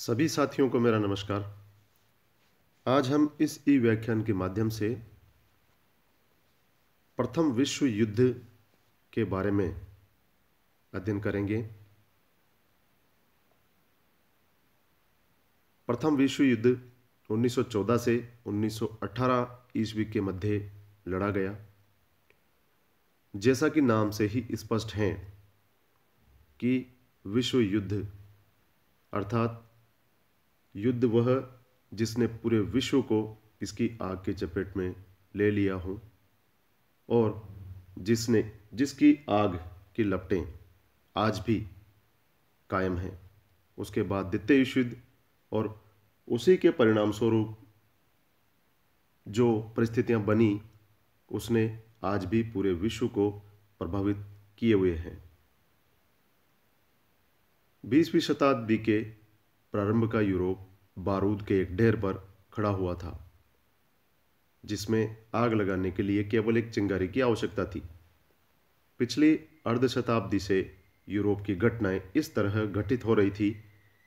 सभी साथियों को मेरा नमस्कार आज हम इस ई व्याख्यान के माध्यम से प्रथम विश्व युद्ध के बारे में अध्ययन करेंगे प्रथम विश्व युद्ध 1914 से 1918 ईस्वी के मध्य लड़ा गया जैसा कि नाम से ही स्पष्ट है कि विश्व युद्ध अर्थात युद्ध वह जिसने पूरे विश्व को इसकी आग के चपेट में ले लिया हो और जिसने जिसकी आग की लपटें आज भी कायम हैं उसके बाद द्वितीय युद्ध और उसी के परिणाम स्वरूप जो परिस्थितियां बनी उसने आज भी पूरे विश्व को प्रभावित किए हुए हैं बीसवीं शताब्दी के प्रारंभ का यूरोप बारूद के एक ढेर पर खड़ा हुआ था जिसमें आग लगाने के लिए केवल एक चिंगारी की आवश्यकता थी पिछली अर्ध शताब्दी से यूरोप की घटनाएं इस तरह घटित हो रही थी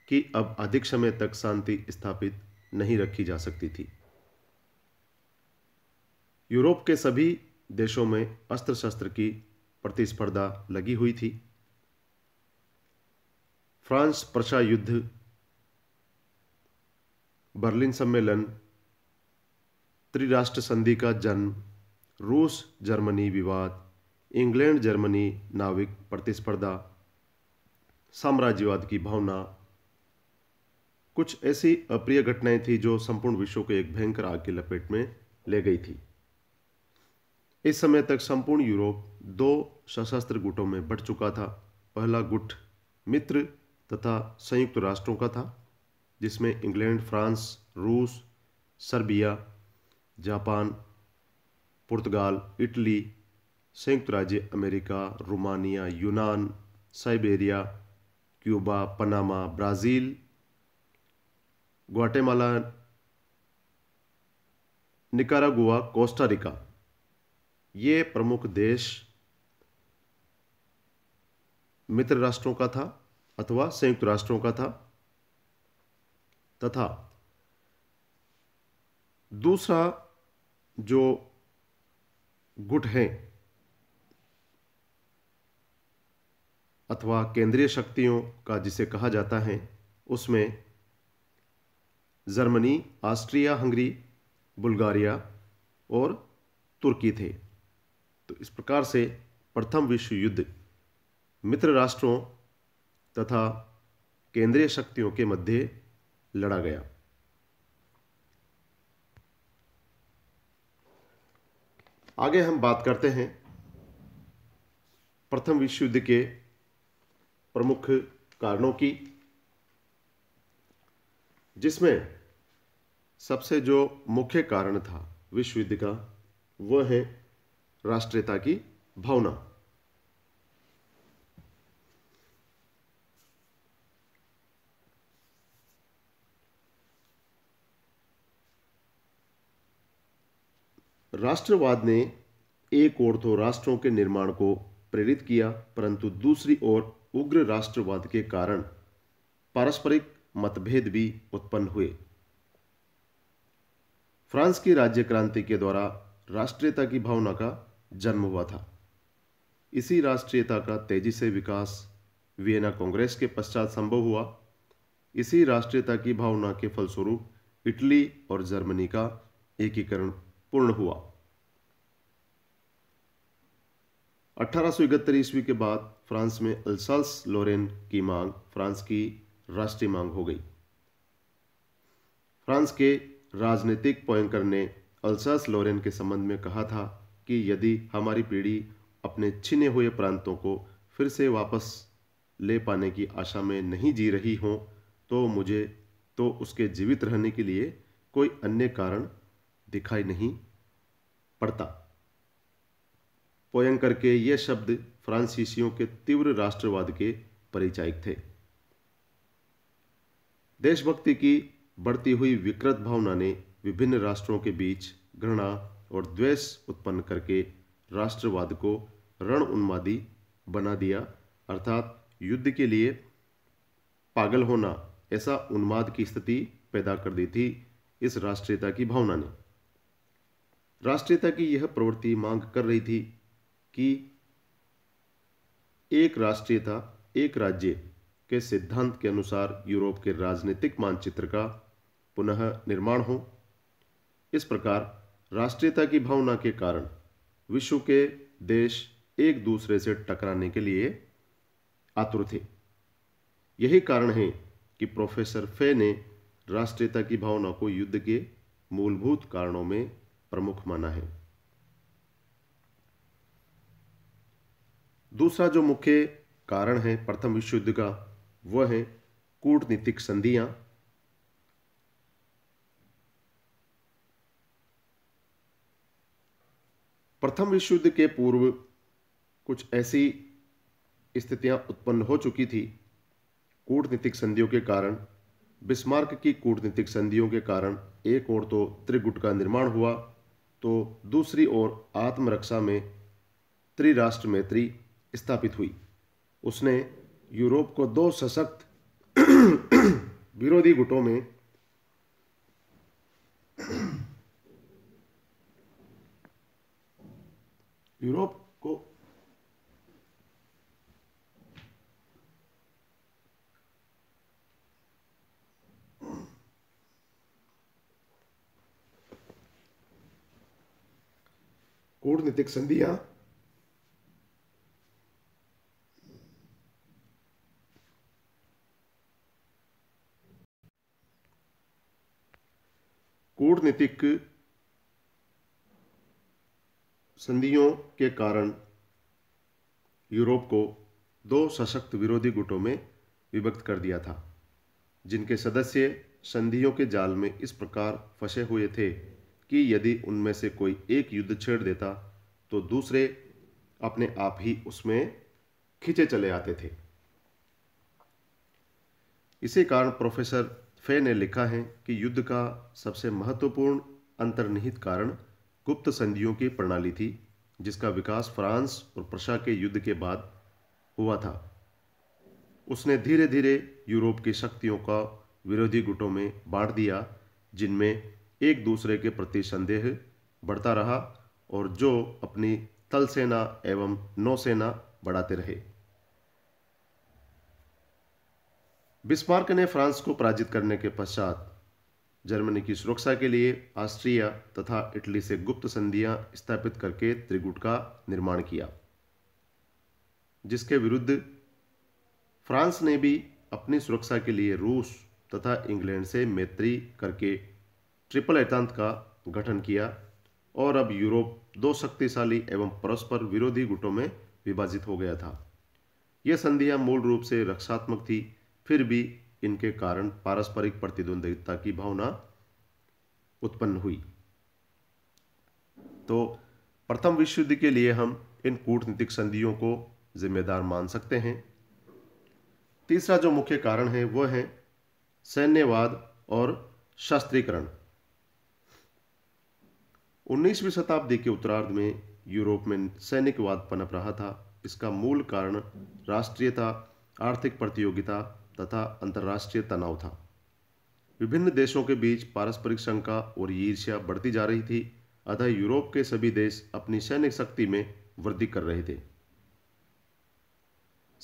कि अब अधिक समय तक शांति स्थापित नहीं रखी जा सकती थी यूरोप के सभी देशों में अस्त्र शस्त्र की प्रतिस्पर्धा लगी हुई थी फ्रांस प्रशा युद्ध बर्लिन सम्मेलन त्रिराष्ट्र संधि का जन्म रूस जर्मनी विवाद इंग्लैंड जर्मनी नाविक प्रतिस्पर्धा साम्राज्यवाद की भावना कुछ ऐसी अप्रिय घटनाएं थी जो संपूर्ण विश्व को एक भयंकर आग की लपेट में ले गई थी इस समय तक संपूर्ण यूरोप दो सशस्त्र गुटों में बढ़ चुका था पहला गुट मित्र तथा संयुक्त राष्ट्रों का था जिसमें इंग्लैंड फ्रांस रूस सर्बिया जापान पुर्तगाल इटली संयुक्त राज्य अमेरिका रोमानिया यूनान Siberia Cuba Panama Brazil Guatemala Nicaragua Costa Rica ये प्रमुख देश मित्र राष्ट्रों का था अथवा संयुक्त राष्ट्रों का था तथा दूसरा जो गुट हैं अथवा केंद्रीय शक्तियों का जिसे कहा जाता है उसमें जर्मनी ऑस्ट्रिया हंगरी बुल्गारिया और तुर्की थे तो इस प्रकार से प्रथम विश्व युद्ध मित्र राष्ट्रों तथा केंद्रीय शक्तियों के मध्य लड़ा गया आगे हम बात करते हैं प्रथम विश्व युद्ध के प्रमुख कारणों की जिसमें सबसे जो मुख्य कारण था विश्व युद्ध का वह है राष्ट्रीयता की भावना राष्ट्रवाद ने एक ओर तो राष्ट्रों के निर्माण को प्रेरित किया परंतु दूसरी ओर उग्र राष्ट्रवाद के कारण पारस्परिक मतभेद भी उत्पन्न हुए फ्रांस की राज्य क्रांति के द्वारा राष्ट्रीयता की भावना का जन्म हुआ था इसी राष्ट्रीयता का तेजी से विकास वियना कांग्रेस के पश्चात संभव हुआ इसी राष्ट्रीयता की भावना के फलस्वरूप इटली और जर्मनी का एकीकरण पूर्ण हुआ अठारह ईस्वी के बाद फ्रांस में अल्सल्स लोरेन की मांग फ्रांस की राष्ट्रीय मांग हो गई फ्रांस के राजनीतिक पोयंकर ने अल्सास लोरेन के संबंध में कहा था कि यदि हमारी पीढ़ी अपने छिने हुए प्रांतों को फिर से वापस ले पाने की आशा में नहीं जी रही हो तो मुझे तो उसके जीवित रहने के लिए कोई अन्य कारण दिखाई नहीं पड़ता पोयंकर के ये शब्द फ्रांसीसियों के तीव्र राष्ट्रवाद के परिचायक थे देशभक्ति की बढ़ती हुई विकृत भावना ने विभिन्न राष्ट्रों के बीच घृणा और द्वेष उत्पन्न करके राष्ट्रवाद को रण उन्मादी बना दिया अर्थात युद्ध के लिए पागल होना ऐसा उन्माद की स्थिति पैदा कर दी थी इस राष्ट्रीयता की भावना ने राष्ट्रीयता की यह प्रवृत्ति मांग कर रही थी कि एक राष्ट्रीयता एक राज्य के सिद्धांत के अनुसार यूरोप के राजनीतिक मानचित्र का पुनः निर्माण हो इस प्रकार राष्ट्रीयता की भावना के कारण विश्व के देश एक दूसरे से टकराने के लिए आतुर थे यही कारण है कि प्रोफेसर फे ने राष्ट्रीयता की भावना को युद्ध के मूलभूत कारणों में प्रमुख माना है दूसरा जो मुख्य कारण है प्रथम विश्व युद्ध का वह है कूटनीतिक संधियां प्रथम विश्व युद्ध के पूर्व कुछ ऐसी स्थितियां उत्पन्न हो चुकी थी कूटनीतिक संधियों के कारण बिस्मार्क की कूटनीतिक संधियों के कारण एक और तो त्रिगुट का निर्माण हुआ तो दूसरी ओर आत्मरक्षा में त्रिराष्ट्र मैत्री स्थापित हुई उसने यूरोप को दो सशक्त विरोधी गुटों में यूरोप कूटनीतिक संधिया कूटनीतिक संधियों के कारण यूरोप को दो सशक्त विरोधी गुटों में विभक्त कर दिया था जिनके सदस्य संधियों के जाल में इस प्रकार फंसे हुए थे कि यदि उनमें से कोई एक युद्ध छेड़ देता तो दूसरे अपने आप ही उसमें खींचे चले आते थे इसी कारण प्रोफेसर फे ने लिखा है कि युद्ध का सबसे महत्वपूर्ण अंतर्निहित कारण गुप्त संधियों की प्रणाली थी जिसका विकास फ्रांस और प्रशा के युद्ध के बाद हुआ था उसने धीरे धीरे यूरोप की शक्तियों का विरोधी गुटों में बांट दिया जिनमें एक दूसरे के प्रति संदेह बढ़ता रहा और जो अपनी थल सेना एवं नौसेना बढ़ाते रहे बिस्मार्क ने फ्रांस को पराजित करने के पश्चात जर्मनी की सुरक्षा के लिए ऑस्ट्रिया तथा इटली से गुप्त संधियां स्थापित करके त्रिगुट का निर्माण किया जिसके विरुद्ध फ्रांस ने भी अपनी सुरक्षा के लिए रूस तथा इंग्लैंड से मैत्री करके ट्रिपल एतांत का गठन किया और अब यूरोप दो शक्तिशाली एवं परस्पर विरोधी गुटों में विभाजित हो गया था यह संधियां मूल रूप से रक्षात्मक थी फिर भी इनके कारण पारस्परिक प्रतिद्वंदिता की भावना उत्पन्न हुई तो प्रथम विश्व युद्ध के लिए हम इन कूटनीतिक संधियों को जिम्मेदार मान सकते हैं तीसरा जो मुख्य कारण है वह है सैन्यवाद और शास्त्रीकरण 19वीं शताब्दी के उत्तरार्ध में यूरोप में सैनिकवाद पनप रहा था इसका मूल कारण राष्ट्रीयता आर्थिक प्रतियोगिता तथा अंतर्राष्ट्रीय तनाव था विभिन्न देशों के बीच पारस्परिक शंका और ईर्ष्या बढ़ती जा रही थी अतः यूरोप के सभी देश अपनी सैनिक शक्ति में वृद्धि कर रहे थे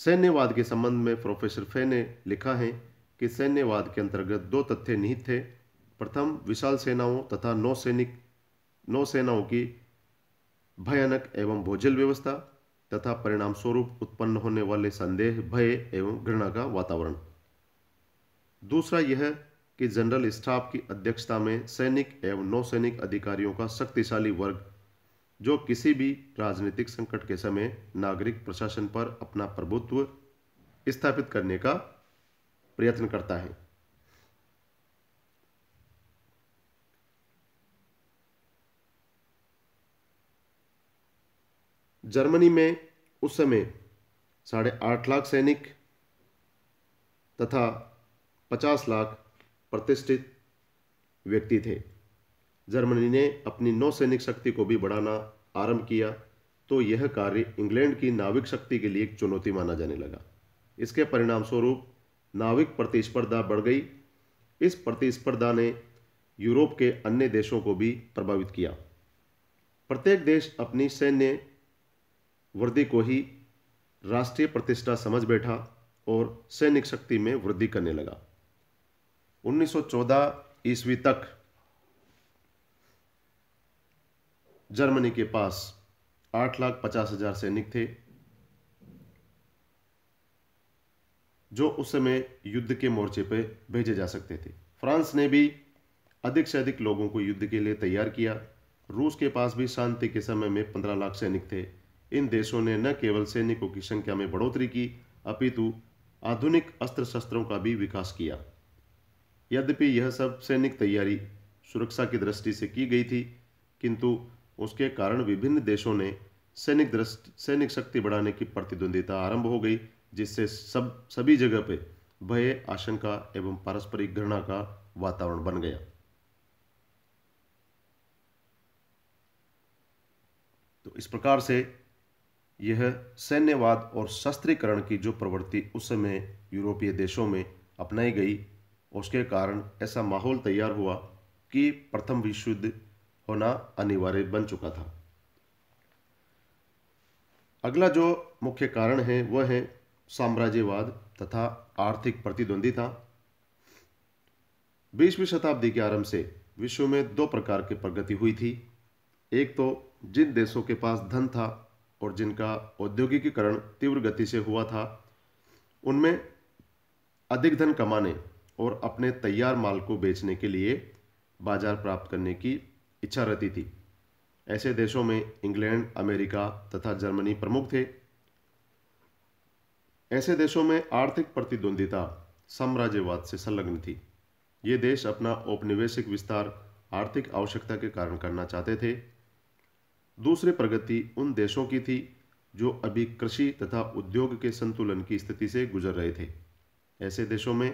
सैन्यवाद के संबंध में प्रोफेसर फे ने लिखा है कि सैन्यवाद के अंतर्गत दो तथ्य निहित थे प्रथम विशाल सेनाओं तथा नौसैनिक नौसेनाओं की भयानक एवं भोजल व्यवस्था तथा परिणाम स्वरूप उत्पन्न होने वाले संदेह भय एवं घृणा का वातावरण दूसरा यह कि जनरल स्टाफ की अध्यक्षता में सैनिक एवं नौसैनिक अधिकारियों का शक्तिशाली वर्ग जो किसी भी राजनीतिक संकट के समय नागरिक प्रशासन पर अपना प्रभुत्व स्थापित करने का प्रयत्न करता है जर्मनी में उस समय साढ़े आठ लाख सैनिक तथा पचास लाख प्रतिष्ठित व्यक्ति थे जर्मनी ने अपनी नौसैनिक शक्ति को भी बढ़ाना आरंभ किया तो यह कार्य इंग्लैंड की नाविक शक्ति के लिए एक चुनौती माना जाने लगा इसके परिणाम स्वरूप नाविक प्रतिस्पर्धा बढ़ गई इस प्रतिस्पर्धा ने यूरोप के अन्य देशों को भी प्रभावित किया प्रत्येक देश अपनी सैन्य वृद्धि को ही राष्ट्रीय प्रतिष्ठा समझ बैठा और सैनिक शक्ति में वृद्धि करने लगा 1914 ईस्वी तक जर्मनी के पास आठ लाख पचास हजार सैनिक थे जो उस समय युद्ध के मोर्चे पर भेजे जा सकते थे फ्रांस ने भी अधिक से अधिक लोगों को युद्ध के लिए तैयार किया रूस के पास भी शांति के समय में पंद्रह लाख सैनिक थे इन देशों ने न केवल सैनिकों की संख्या में बढ़ोतरी की अपितु आधुनिक अस्त्र शस्त्रों का भी विकास किया यद्यपि यह सब सैनिक तैयारी सुरक्षा की दृष्टि से की गई थी किंतु उसके कारण विभिन्न देशों ने सैनिक दृष्टि सैनिक शक्ति बढ़ाने की प्रतिद्वंदिता आरंभ हो गई जिससे सब सभी जगह पर भय आशंका एवं पारस्परिक घृणा का वातावरण बन गया तो इस प्रकार से यह सैन्यवाद और शस्त्रीकरण की जो प्रवृत्ति उस समय यूरोपीय देशों में अपनाई गई उसके कारण ऐसा माहौल तैयार हुआ कि प्रथम विश्व युद्ध होना अनिवार्य बन चुका था अगला जो मुख्य कारण है वह है साम्राज्यवाद तथा आर्थिक प्रतिद्वंदिता बीसवीं शताब्दी के आरंभ से विश्व में दो प्रकार की प्रगति हुई थी एक तो जिन देशों के पास धन था और जिनका औद्योगिकीकरण तीव्र गति से हुआ था उनमें अधिक धन कमाने और अपने तैयार माल को बेचने के लिए बाजार प्राप्त करने की इच्छा रहती थी ऐसे देशों में इंग्लैंड अमेरिका तथा जर्मनी प्रमुख थे ऐसे देशों में आर्थिक प्रतिद्वंदिता साम्राज्यवाद से संलग्न थी ये देश अपना औपनिवेशिक विस्तार आर्थिक आवश्यकता के कारण करना चाहते थे दूसरी प्रगति उन देशों की थी जो अभी कृषि तथा उद्योग के संतुलन की स्थिति से गुजर रहे थे ऐसे देशों में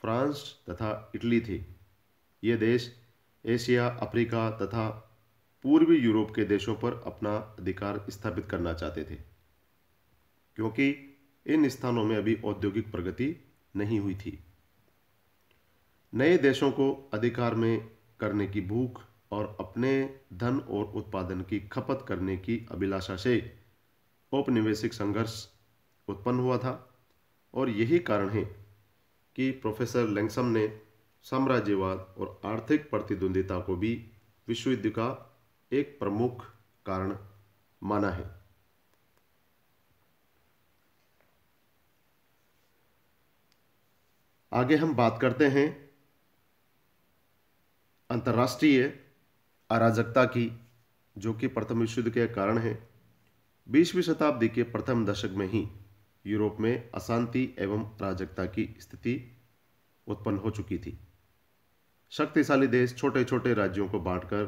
फ्रांस तथा इटली थे ये देश एशिया अफ्रीका तथा पूर्वी यूरोप के देशों पर अपना अधिकार स्थापित करना चाहते थे क्योंकि इन स्थानों में अभी औद्योगिक प्रगति नहीं हुई थी नए देशों को अधिकार में करने की भूख और अपने धन और उत्पादन की खपत करने की अभिलाषा से औपनिवेशिक संघर्ष उत्पन्न हुआ था और यही कारण है कि प्रोफेसर लैंगसम ने साम्राज्यवाद और आर्थिक प्रतिद्वंदिता को भी विश्व युद्ध का एक प्रमुख कारण माना है आगे हम बात करते हैं अंतर्राष्ट्रीय अराजकता की जो कि प्रथम विश्व युद्ध के कारण है बीसवीं शताब्दी के प्रथम दशक में ही यूरोप में अशांति एवं अराजकता की स्थिति उत्पन्न हो चुकी थी शक्तिशाली देश छोटे छोटे राज्यों को बांटकर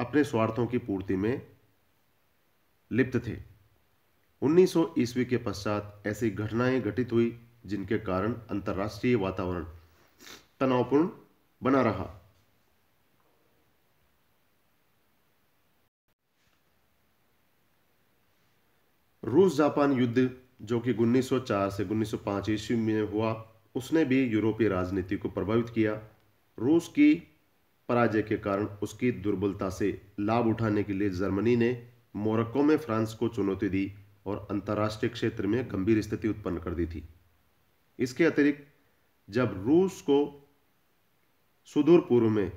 अपने स्वार्थों की पूर्ति में लिप्त थे 1900 ईस्वी के पश्चात ऐसी घटनाएं घटित हुई जिनके कारण अंतर्राष्ट्रीय वातावरण तनावपूर्ण बना रहा रूस जापान युद्ध जो कि 1904 से 1905 ईस्वी में हुआ उसने भी यूरोपीय राजनीति को प्रभावित किया रूस की पराजय के कारण उसकी दुर्बलता से लाभ उठाने के लिए जर्मनी ने मोरक्को में फ्रांस को चुनौती दी और अंतर्राष्ट्रीय क्षेत्र में गंभीर स्थिति उत्पन्न कर दी थी इसके अतिरिक्त जब रूस को सुदूर पूर्व में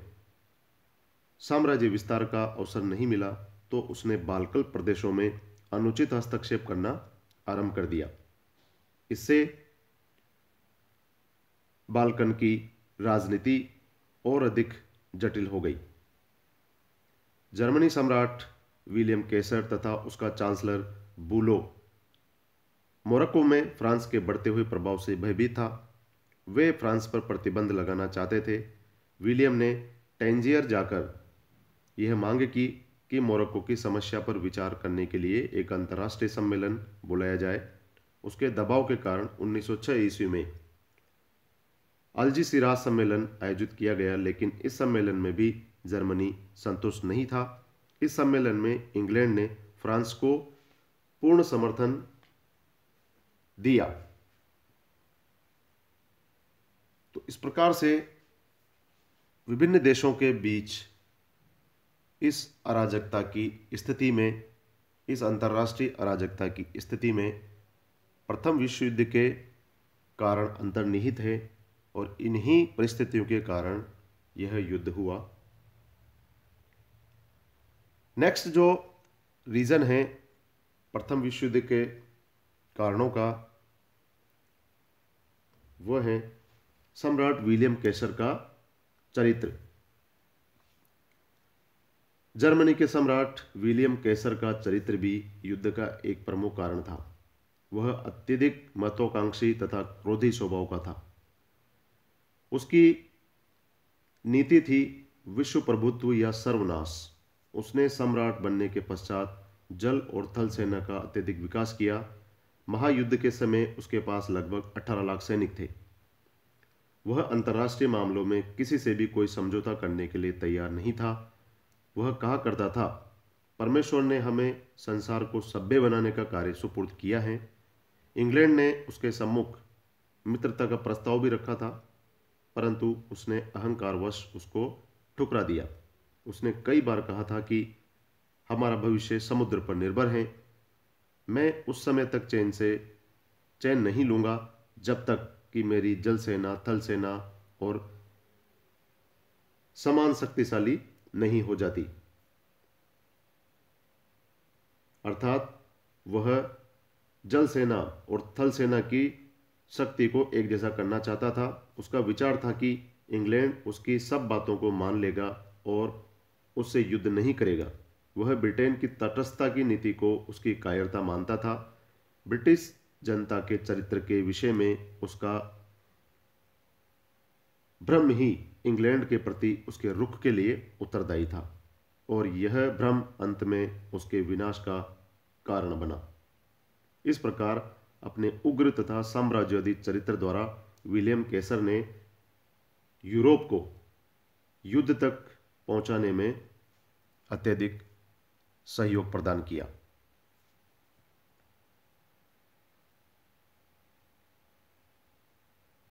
साम्राज्य विस्तार का अवसर नहीं मिला तो उसने बालकल प्रदेशों में अनुचित हस्तक्षेप करना आरंभ कर दिया इससे बालकन की राजनीति और अधिक जटिल हो गई जर्मनी सम्राट विलियम केसर तथा उसका चांसलर बुलो मोरक्को में फ्रांस के बढ़ते हुए प्रभाव से भयभीत था वे फ्रांस पर प्रतिबंध लगाना चाहते थे विलियम ने टेंजियर जाकर यह मांग की कि मोरक्को की समस्या पर विचार करने के लिए एक अंतर्राष्ट्रीय सम्मेलन बुलाया जाए उसके दबाव के कारण 1906 ईस्वी में अलजीसिरा सम्मेलन आयोजित किया गया लेकिन इस सम्मेलन में भी जर्मनी संतुष्ट नहीं था इस सम्मेलन में इंग्लैंड ने फ्रांस को पूर्ण समर्थन दिया तो इस प्रकार से विभिन्न देशों के बीच इस अराजकता की स्थिति में इस अंतर्राष्ट्रीय अराजकता की स्थिति में प्रथम विश्व युद्ध के कारण अंतर्निहित है और इन्हीं परिस्थितियों के कारण यह युद्ध हुआ नेक्स्ट जो रीज़न है प्रथम विश्व युद्ध के कारणों का वह है सम्राट विलियम केसर का चरित्र जर्मनी के सम्राट विलियम कैसर का चरित्र भी युद्ध का एक प्रमुख कारण था वह अत्यधिक महत्वाकांक्षी तथा क्रोधी स्वभाव का था उसकी नीति थी विश्व प्रभुत्व या सर्वनाश उसने सम्राट बनने के पश्चात जल और थल सेना का अत्यधिक विकास किया महायुद्ध के समय उसके पास लगभग 18 लाख सैनिक थे वह अंतर्राष्ट्रीय मामलों में किसी से भी कोई समझौता करने के लिए तैयार नहीं था वह कहा करता था परमेश्वर ने हमें संसार को सभ्य बनाने का कार्य सुपुर्द किया है इंग्लैंड ने उसके सम्मुख मित्रता का प्रस्ताव भी रखा था परंतु उसने अहंकारवश उसको ठुकरा दिया उसने कई बार कहा था कि हमारा भविष्य समुद्र पर निर्भर है मैं उस समय तक चैन से चैन नहीं लूँगा जब तक कि मेरी जल सेना थल सेना और समान शक्तिशाली नहीं हो जाती अर्थात वह जल सेना और थल सेना की शक्ति को एक जैसा करना चाहता था उसका विचार था कि इंग्लैंड उसकी सब बातों को मान लेगा और उससे युद्ध नहीं करेगा वह ब्रिटेन की तटस्थता की नीति को उसकी कायरता मानता था ब्रिटिश जनता के चरित्र के विषय में उसका भ्रम ही इंग्लैंड के प्रति उसके रुख के लिए उत्तरदायी था और यह भ्रम अंत में उसके विनाश का कारण बना इस प्रकार अपने उग्र तथा साम्राज्यवादी चरित्र द्वारा विलियम केसर ने यूरोप को युद्ध तक पहुंचाने में अत्यधिक सहयोग प्रदान किया